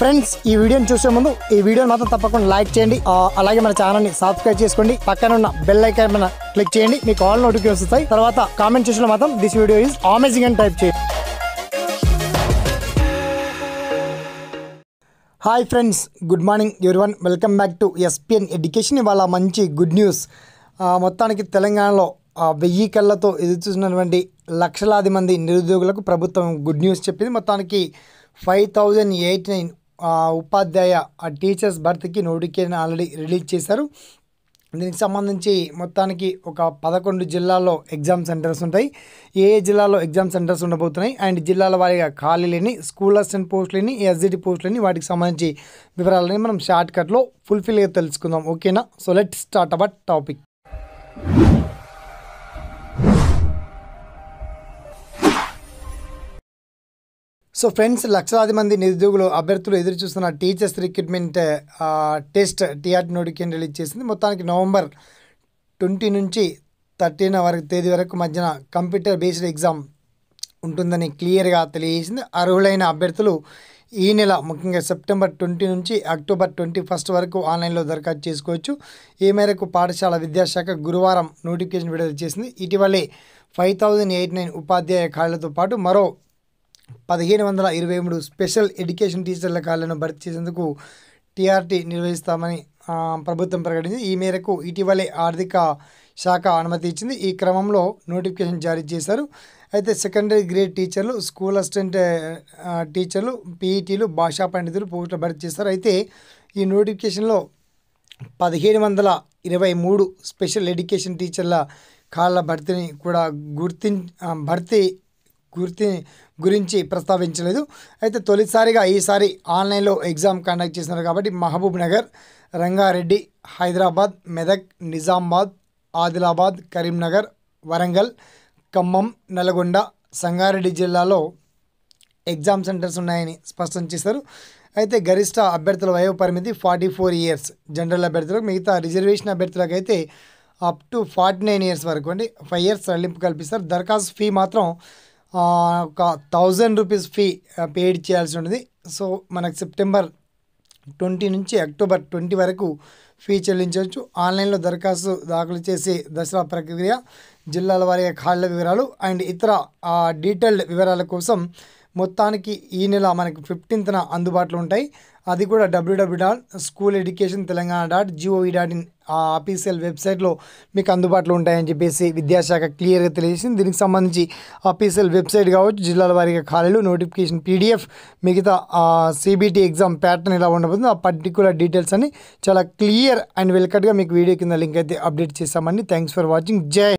friends ఈ వీడియోని చూసే ముందు ఈ వీడియోని మాత్రం తప్పకుండా లైక్ చేయండి అలాగే మన ఛానల్ని సబ్స్క్రైబ్ చేసుకోండి పక్కన ఉన్న బెల్ ఐకాన్ మన క్లిక్ చేయండి మీకు ఆల్ నోటిఫికేషన్ వస్తాయి తర్వాత కామెంట్ చేసిన మాత్రం దిస్ వీడియో ఇస్ అమేజింగ్ అని టైప్ చేయండి hi friends good morning one welcome back to SPN education ఇవాళ మంచి గుడ్ న్యూస్ మొత్తానికి తెలంగాణలో వెయ్యి కళ్ళతో ఎదురుచూసినటువంటి లక్షలాది మంది నిరుద్యోగులకు ప్రభుత్వం గుడ్ న్యూస్ చెప్పింది మొత్తానికి ఫైవ్ థౌజండ్ ఎయిట్ నైన్ ఉపాధ్యాయ ఆ టీచర్స్ భర్తీకి నోటిఫికేషన్ ఆల్రెడీ రిలీజ్ చేశారు దీనికి సంబంధించి మొత్తానికి ఒక పదకొండు జిల్లాల్లో ఎగ్జామ్ సెంటర్స్ ఉంటాయి ఏ ఏ జిల్లాలో ఎగ్జామ్ సెంటర్స్ ఉండబోతున్నాయి అండ్ జిల్లాల ఖాళీ లేని స్కూల్ అసిస్టెంట్ పోస్టులని ఎస్జిటి పోస్టులని వాటికి సంబంధించి వివరాలని మనం షార్ట్ కట్లో ఫుల్ఫిల్గా తెలుసుకుందాం ఓకేనా so let start our topic so friends లక్షలాది మంది నిరుద్యోగులు అభ్యర్థులు ఎదురు చూస్తున్న teachers recruitment test TRT notification release చేసింది మొత్తానికి నవంబర్ ట్వంటీ నుంచి థర్టీన్ వరకు తేదీ వరకు మధ్యన కంప్యూటర్ బేస్డ్ ఎగ్జామ్ ఉంటుందని క్లియర్గా తెలియజేసింది అర్హులైన అభ్యర్థులు ఈ నెల ముఖ్యంగా సెప్టెంబర్ ట్వంటీ నుంచి అక్టోబర్ ట్వంటీ ఫస్ట్ వరకు ఆన్లైన్లో దరఖాస్తు చేసుకోవచ్చు ఈ మేరకు పాఠశాల విద్యాశాఖ గురువారం నోటిఫికేషన్ విడుదల చేసింది ఇటీవలే ఫైవ్ థౌజండ్ ఎయిట్ నైన్ ఉపాధ్యాయ ఖాళీలతో పాటు మరో పదిహేను వందల ఇరవై మూడు స్పెషల్ ఎడ్యుకేషన్ టీచర్ల ఖాళీలను భర్తీ చేసేందుకు టీఆర్టీ నిర్వహిస్తామని ప్రభుత్వం ప్రకటించింది ఈ మేరకు ఇటీవలే ఆర్థిక శాఖ అనుమతి ఇచ్చింది ఈ క్రమంలో నోటిఫికేషన్ జారీ చేశారు అయితే సెకండరీ గ్రేడ్ టీచర్లు స్కూల్ అసిస్టెంట్ టీచర్లు పీఈటీలు భాషా పండితులు పోస్టులు భర్తీ చేస్తారు అయితే ఈ నోటిఫికేషన్లో పదిహేను వందల ఇరవై మూడు స్పెషల్ ఎడ్యుకేషన్ టీచర్ల కాళ్ళ భర్తీని కూడా గుర్తిం భర్తీ గుర్తి గురించి ప్రస్తావించలేదు అయితే తొలిసారిగా ఈసారి ఆన్లైన్లో ఎగ్జామ్ కండక్ట్ చేస్తున్నారు కాబట్టి మహబూబ్ నగర్ రంగారెడ్డి హైదరాబాద్ మెదక్ నిజామాబాద్ ఆదిలాబాద్ కరీంనగర్ వరంగల్ ఖమ్మం నల్గొండ సంగారెడ్డి జిల్లాలో ఎగ్జామ్ సెంటర్స్ ఉన్నాయని స్పష్టం చేశారు అయితే గరిష్ట అభ్యర్థుల వయో పరిమితి ఫార్టీ ఫోర్ ఇయర్స్ జనరల్ అభ్యర్థులకు మిగతా రిజర్వేషన్ అభ్యర్థులకు అయితే up to forty nine years వరకు అండి ఫైవ్ ఇయర్స్ తరలింపు కల్పిస్తారు దరఖాస్తు ఫీ మాత్రం ఒక థౌజండ్ రూపీస్ ఫీ పేడ్ చేయాల్సి ఉంటుంది సో మనకు సెప్టెంబర్ ట్వంటీ నుంచి అక్టోబర్ ట్వంటీ వరకు ఫీ చెల్లించవచ్చు ఆన్లైన్లో దరఖాస్తు దాఖలు చేసే దసరా ప్రక్రియ జిల్లాల వారీగా ఖాళీల వివరాలు అండ్ ఇతర డీటెయిల్డ్ వివరాల కోసం మొత్తానికి ఈ నెల మనకి ఫిఫ్టీన్త్న అందుబాటులో ఉంటాయి అది కూడా W W dot school education Telangana dot G O V dot in ఆ ఆఫీసియల్ వెబ్సైట్లో మీకు అందుబాటులో ఉంటాయని చెప్పేసి విద్యాశాఖ క్లియర్గా తెలియజేసింది దీనికి సంబంధించి ఆఫీసియల్ వెబ్సైట్ కావచ్చు జిల్లాల వారీగా ఖాళీలు నోటిఫికేషన్ పీడిఎఫ్ మిగతా సిబిటి ఎగ్జామ్ ప్యాటర్న్ ఎలా ఉండబోతుంది ఆ పర్టికులర్ డీటెయిల్స్ అని చాలా క్లియర్ అండ్ వెల్కట్గా మీకు వీడియో కింద లింక్ అయితే అప్డేట్ చేస్తామండి థ్యాంక్స్ ఫర్ వాచింగ్ జై